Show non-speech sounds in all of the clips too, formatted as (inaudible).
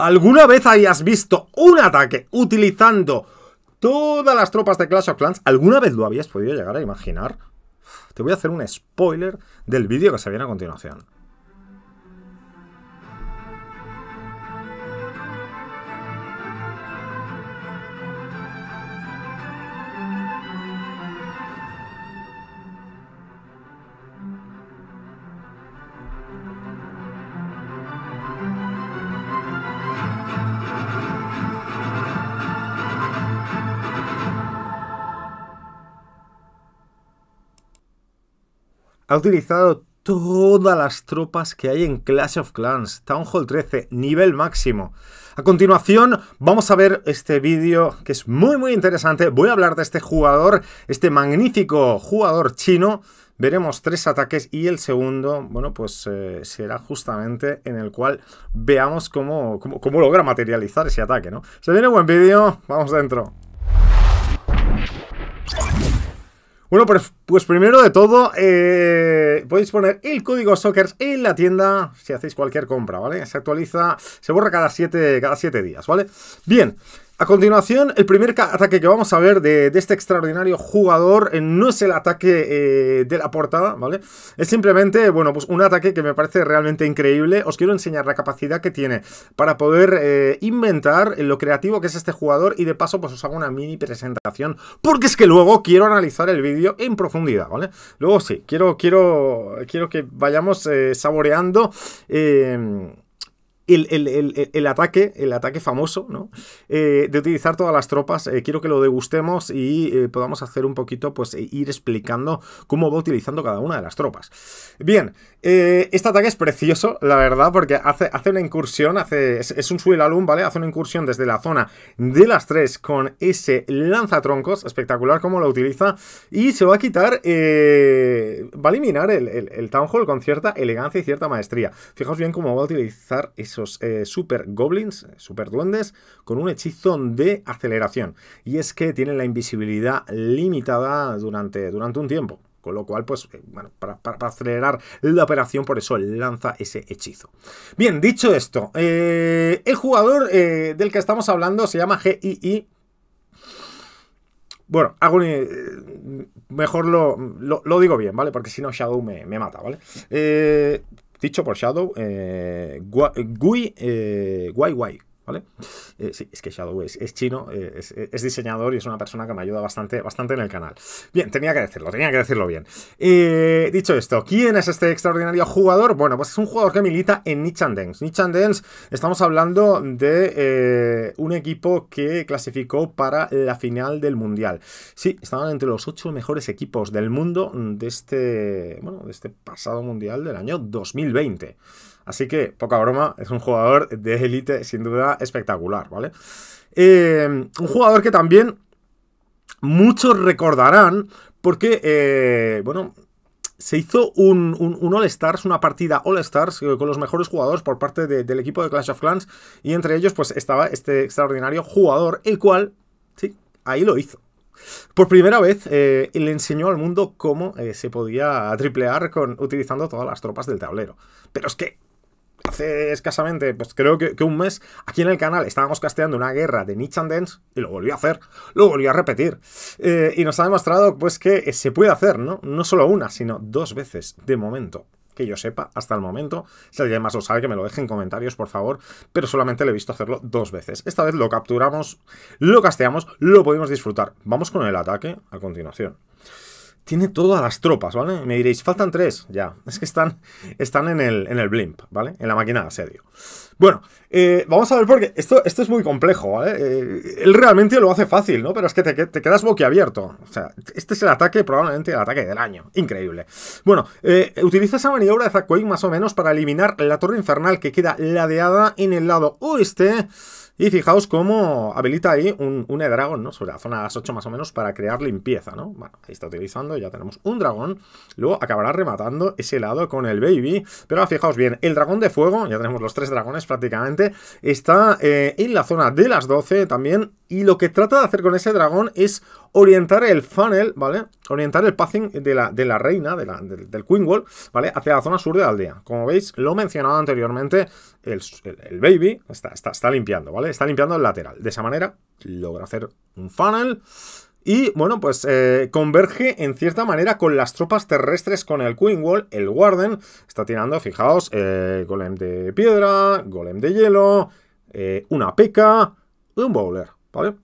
¿Alguna vez hayas visto un ataque utilizando todas las tropas de Clash of Clans? ¿Alguna vez lo habías podido llegar a imaginar? Te voy a hacer un spoiler del vídeo que se viene a continuación. ha utilizado todas las tropas que hay en Clash of Clans, Town Hall 13, nivel máximo. A continuación vamos a ver este vídeo que es muy muy interesante. Voy a hablar de este jugador, este magnífico jugador chino. Veremos tres ataques y el segundo, bueno, pues eh, será justamente en el cual veamos cómo, logra materializar ese ataque, ¿no? Se viene un buen vídeo, vamos dentro. Bueno, pues, pues, primero de todo, eh, podéis poner el código Soccer en la tienda si hacéis cualquier compra, ¿vale? Se actualiza, se borra cada siete, cada siete días, ¿vale? Bien, a continuación, el primer ataque que vamos a ver de, este extraordinario jugador eh, no es el ataque eh, de la portada, ¿vale? Es simplemente, bueno, pues un ataque que me parece realmente increíble. Os quiero enseñar la capacidad que tiene para poder eh, inventar lo creativo que es este jugador y de paso pues os hago una mini presentación porque es que luego quiero analizar el vídeo en profundidad, ¿vale? Luego sí, quiero, quiero, quiero que vayamos saboreando el, ataque, el ataque famoso, eh, de utilizar todas las tropas. Eh, quiero que lo degustemos y eh, podamos hacer un poquito, pues e ir explicando cómo va utilizando cada una de las tropas. Bien, este ataque es precioso, la verdad, porque hace, hace una incursión, hace, es, un suelalum, alum, ¿vale? Hace una incursión desde la zona de las tres con ese lanzatroncos, espectacular cómo lo utiliza, y se va a quitar, va a eliminar el, el Town Hall con cierta elegancia y cierta maestría. Fijaos bien cómo va a utilizar eso eh, super goblins, eh, super duendes, con un hechizo de aceleración. Y es que tienen la invisibilidad limitada durante, durante un tiempo. Con lo cual, pues, eh, bueno, para, acelerar la operación, por eso lanza ese hechizo. Bien, dicho esto, el jugador del que estamos hablando se llama GII. Bueno, hago mejor lo, lo, digo bien, ¿vale? Porque si no, Shadow me, me mata, ¿vale? dicho por Shadow, eh, GUI, eh, Gui guay, ¿vale? Eh, sí, es que Shadow es, es chino, eh, es, diseñador y es una persona que me ayuda bastante, bastante en el canal. Bien, tenía que decirlo, tenía que decirlo bien. Eh, dicho esto, ¿quién es este extraordinario jugador? Bueno, pues es un jugador que milita en Nichan Dance. Nichan Dance, estamos hablando de un equipo que clasificó para la final del Mundial. Sí, estaban entre los ocho mejores equipos del mundo de este, bueno, de este pasado Mundial del año 2020. Así que, poca broma, es un jugador de élite sin duda espectacular, ¿vale? Eh, un jugador que también muchos recordarán porque, eh, bueno, se hizo un, All-Stars, una partida All-Stars eh, con los mejores jugadores por parte del equipo de Clash of Clans y entre ellos pues estaba este extraordinario jugador, el cual, sí, ahí lo hizo. Por primera vez le enseñó al mundo cómo se podía triplear con, utilizando todas las tropas del tablero. Pero es que hace escasamente, pues creo que, un mes, aquí en el canal estábamos casteando una guerra de Niche and Dance y lo volvió a hacer, lo volví a repetir. Eh, y nos ha demostrado pues que eh, se puede hacer, ¿no? No solo una, sino dos veces de momento que yo sepa hasta el momento. Si alguien más lo sabe, que me lo deje en comentarios, por favor. Pero solamente le he visto hacerlo dos veces. Esta vez lo capturamos, lo casteamos, lo podemos disfrutar. Vamos con el ataque a continuación tiene todas las tropas, ¿vale? Me diréis, faltan tres, ya. Es que están, están en, el, en el blimp, ¿vale? En la máquina de asedio. Bueno, eh, vamos a ver por esto, esto es muy complejo, ¿vale? Eh, él realmente lo hace fácil, ¿no? Pero es que te, quedas boquiabierto. O sea, este es el ataque, probablemente el ataque del año. Increíble. Bueno, eh, utiliza esa maniobra de Zack más o menos para eliminar la torre infernal que queda ladeada en el lado oeste y fijaos cómo habilita ahí un, un e ¿no? Sobre la zona de las 8 más o menos para crear limpieza, ¿no? Bueno, ahí está utilizando, ya tenemos un dragón. Luego acabará rematando ese lado con el Baby. Pero fijaos bien, el dragón de fuego, ya tenemos los tres dragones prácticamente, está eh, en la zona de las 12 también. Y lo que trata de hacer con ese dragón es orientar el funnel, ¿vale? Orientar el passing de la, de la reina, del Queen Wall, ¿vale? Hacia la zona sur de la aldea. Como veis, lo mencionado anteriormente, el, el Baby está, está, está limpiando, ¿vale? Está limpiando el lateral. De esa manera logra hacer un funnel y, bueno, pues eh, converge en cierta manera con las tropas terrestres, con el Queenwall el Warden. Está tirando, fijaos, eh, golem de piedra, golem de hielo, eh, una peca, un bowler, ¿vale?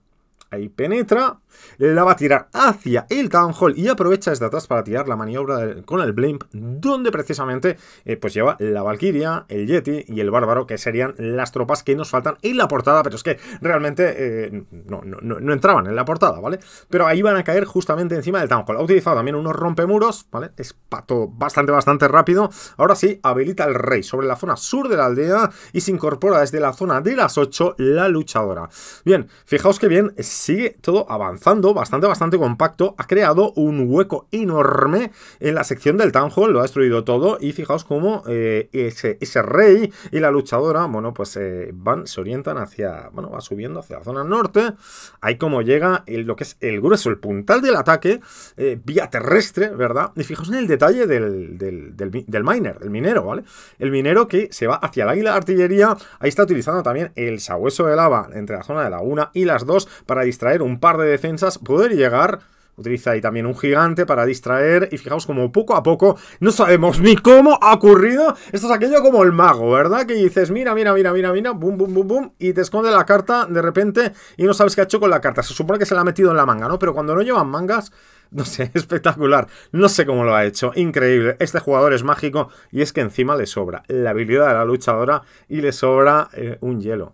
Ahí penetra la va a tirar hacia el Town Hall y aprovecha desde atrás para tirar la maniobra con el Blimp, donde precisamente eh, pues lleva la Valkyria, el Yeti y el Bárbaro, que serían las tropas que nos faltan en la portada, pero es que realmente eh, no, no, entraban en la portada, ¿vale? Pero ahí van a caer justamente encima del Town Hall. Ha utilizado también unos rompemuros, ¿vale? Es pato bastante, bastante rápido. Ahora sí, habilita el Rey sobre la zona sur de la aldea y se incorpora desde la zona de las 8 la luchadora. Bien, fijaos que bien sigue todo avanzando bastante, bastante compacto, ha creado un hueco enorme en la sección del Tanjo, lo ha destruido todo y fijaos cómo eh, ese, ese, rey y la luchadora, bueno, pues eh, van, se orientan hacia, bueno, va subiendo hacia la zona norte, ahí como llega el, lo que es el grueso, el puntal del ataque, eh, vía terrestre, ¿verdad? Y fijaos en el detalle del, del, miner, el minero, ¿vale? El minero que se va hacia el águila de artillería, ahí está utilizando también el sabueso de lava entre la zona de la y las dos para distraer un par de defensas poder llegar. Utiliza ahí también un gigante para distraer. Y fijaos como poco a poco, no sabemos ni cómo ha ocurrido. Esto es aquello como el mago, ¿verdad? Que dices, mira, mira, mira, mira, mira, boom, bum, bum, boom Y te esconde la carta de repente y no sabes qué ha hecho con la carta. Se supone que se la ha metido en la manga, ¿no? Pero cuando no llevan mangas, no sé, (laughs) espectacular. No sé cómo lo ha hecho. Increíble. Este jugador es mágico y es que encima le sobra la habilidad de la luchadora y le sobra eh, un hielo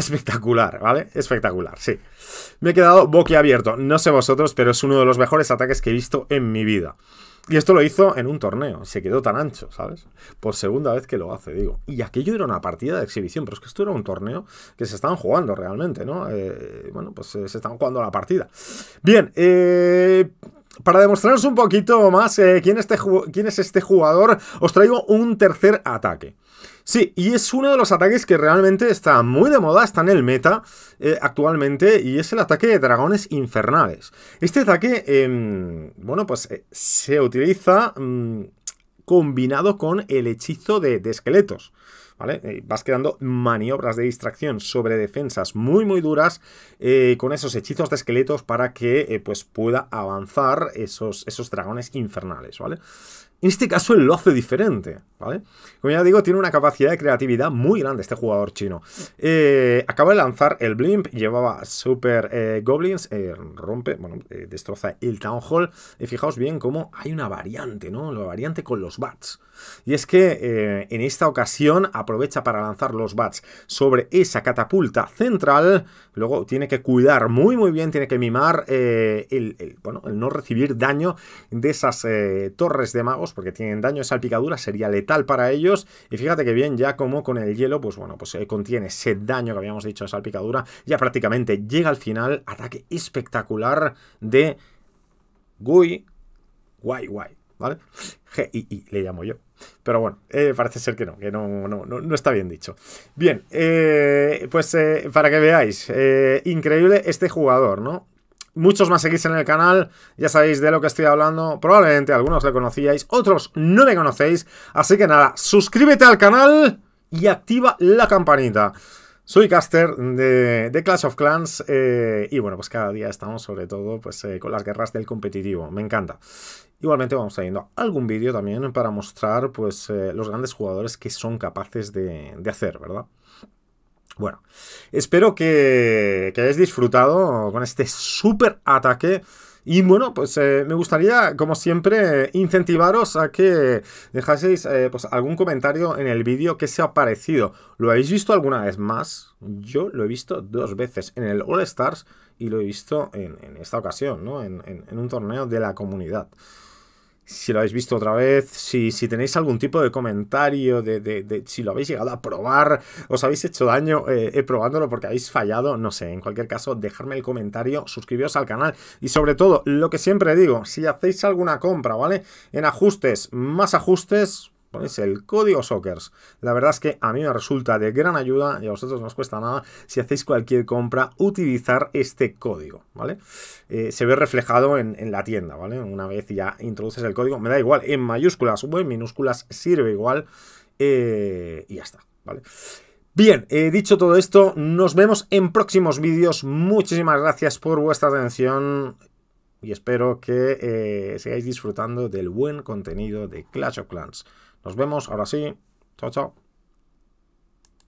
espectacular, ¿vale? Espectacular, sí. Me he quedado boquiabierto. No sé vosotros, pero es uno de los mejores ataques que he visto en mi vida. Y esto lo hizo en un torneo. Se quedó tan ancho, ¿sabes? Por segunda vez que lo hace, digo. Y aquello era una partida de exhibición, pero es que esto era un torneo que se estaban jugando realmente, ¿no? Eh, bueno, pues eh, se estaban jugando la partida. Bien, eh, para demostraros un poquito más este, quién, es este jugador, os traigo un tercer ataque. Sí, y es uno de los ataques que realmente está muy de moda, está en el meta eh, actualmente, y es el ataque de dragones infernales. Este ataque, em, bueno, pues eh, se utiliza mm, combinado con el hechizo de, esqueletos. ¿Vale? Eh, vas creando maniobras de distracción sobre defensas muy muy duras con esos hechizos de esqueletos para que pues pueda avanzar esos, esos dragones infernales, ¿vale? En este caso él lo hace diferente, ¿vale? Como ya digo, tiene una capacidad de creatividad muy grande este jugador chino. Eh, acaba de lanzar el Blimp, llevaba Super eh, Goblins, eh, rompe, bueno, destroza el Town Hall. Y fijaos bien cómo hay una variante, ¿no? La variante con los bats. Y es que en esta ocasión aprovecha para lanzar los bats sobre esa catapulta central. Luego tiene que cuidar muy muy bien, tiene que mimar el no recibir daño de esas torres de magos porque tienen daño, de salpicadura, sería letal para ellos. Y fíjate que bien, ya como con el hielo, pues bueno, pues eh, contiene ese daño que habíamos dicho de salpicadura, ya prácticamente llega al final, ataque espectacular de Gui Guay Guay, ¿vale? le llamo yo. Pero bueno, eh, parece ser que no, que no, no, está bien dicho. Bien, eh, pues para que veáis, increíble este jugador, ¿no? Muchos más seguís en el canal, ya sabéis de lo que estoy hablando, probablemente algunos le conocíais, otros no me conocéis, así que nada, suscríbete al canal y activa la campanita. Soy caster de, Clash of Clans eh, y bueno, pues cada día estamos sobre todo pues, eh, con las guerras del competitivo, me encanta. Igualmente vamos viendo algún vídeo también para mostrar pues eh, los grandes jugadores que son capaces de hacer, ¿verdad? Bueno, espero que, hayáis disfrutado con este súper ataque. Y bueno, pues eh, me gustaría, como siempre, incentivaros a que dejaseis eh, pues, algún comentario en el vídeo que se ha parecido. ¿Lo habéis visto alguna vez más? Yo lo he visto dos veces, en el All Stars y lo he visto en, esta ocasión, ¿no? en un torneo de la comunidad si lo habéis visto otra vez, si, tenéis algún tipo de comentario, de, si lo habéis llegado a probar, os habéis hecho daño eh, eh, probándolo porque habéis fallado, no sé, en cualquier caso, dejadme el comentario, suscribiros al canal y sobre todo, lo que siempre digo, si hacéis alguna compra, ¿vale? En ajustes, más ajustes, ponéis el código Sockers. La verdad es que a mí me resulta de gran ayuda y a vosotros no os cuesta nada si hacéis cualquier compra utilizar este código, ¿vale? Eh, se ve reflejado en, la tienda, ¿vale? Una vez ya introduces el código, me da igual, en mayúsculas o en minúsculas sirve igual eh, y ya está, ¿vale? Bien, eh, dicho todo esto, nos vemos en próximos vídeos. Muchísimas gracias por vuestra atención y espero que sigáis disfrutando del buen contenido de Clash of Clans. Nos vemos, ahora sí. Chao, chao.